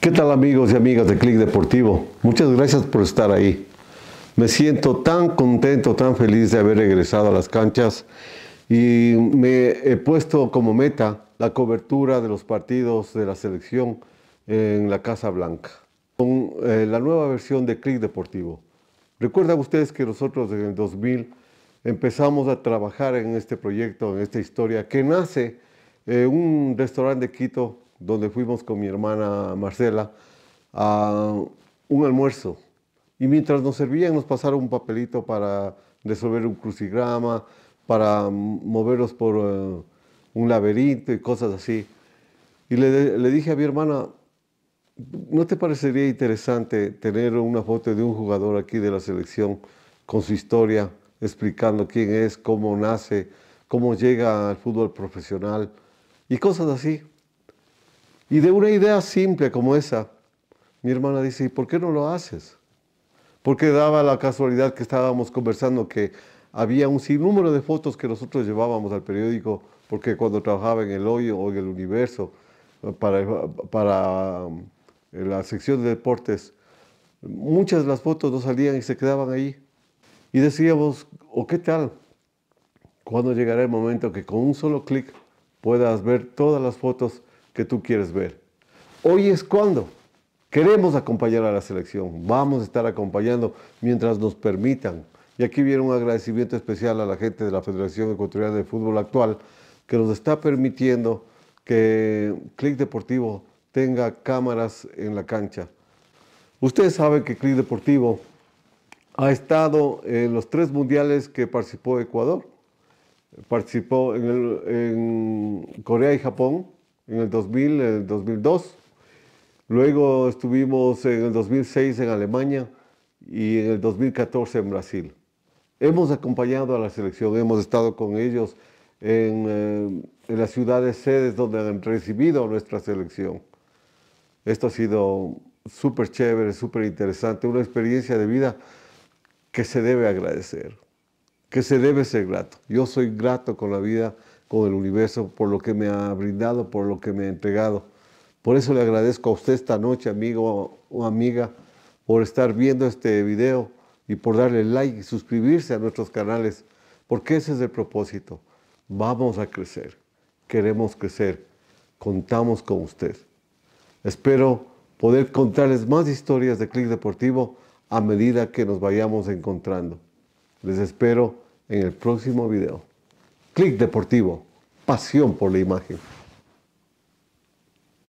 ¿Qué tal amigos y amigas de Click Deportivo? Muchas gracias por estar ahí. Me siento tan contento, tan feliz de haber regresado a las canchas y me he puesto como meta la cobertura de los partidos de la selección en la Casa Blanca con eh, la nueva versión de Click Deportivo. Recuerdan ustedes que nosotros en el 2000 empezamos a trabajar en este proyecto, en esta historia que nace eh, un restaurante de Quito donde fuimos con mi hermana Marcela a un almuerzo. Y mientras nos servían, nos pasaron un papelito para resolver un crucigrama, para moveros por eh, un laberinto y cosas así. Y le, dije a mi hermana, ¿no te parecería interesante tener una foto de un jugador aquí de la selección con su historia, explicando quién es, cómo nace, cómo llega al fútbol profesional y cosas así? Y de una idea simple como esa, mi hermana dice, ¿y por qué no lo haces? Porque daba la casualidad que estábamos conversando que había un sinnúmero de fotos que nosotros llevábamos al periódico, porque cuando trabajaba en el hoyo o en el universo, para, para eh, la sección de deportes, muchas de las fotos no salían y se quedaban ahí. Y decíamos, ¿o qué tal? ¿Cuándo llegará el momento que con un solo clic puedas ver todas las fotos que tú quieres ver. Hoy es cuando. Queremos acompañar a la selección, vamos a estar acompañando mientras nos permitan. Y aquí viene un agradecimiento especial a la gente de la Federación Ecuatoriana de Fútbol actual que nos está permitiendo que Click Deportivo tenga cámaras en la cancha. Ustedes saben que Click Deportivo ha estado en los tres mundiales que participó Ecuador, participó en Corea y Japón, en el 2000, en el 2002. Luego estuvimos en el 2006 en Alemania y en el 2014 en Brasil. Hemos acompañado a la selección, hemos estado con ellos en, eh, en las ciudades sedes donde han recibido a nuestra selección. Esto ha sido súper chévere, súper interesante, una experiencia de vida que se debe agradecer, que se debe ser grato. Yo soy grato con la vida con el universo por lo que me ha brindado, por lo que me ha entregado. Por eso le agradezco a usted esta noche, amigo o amiga, por estar viendo este video y por darle like y suscribirse a nuestros canales, porque ese es el propósito. Vamos a crecer, queremos crecer, contamos con usted. Espero poder contarles más historias de Click Deportivo a medida que nos vayamos encontrando. Les espero en el próximo video. Clic Deportivo, pasión por la imagen.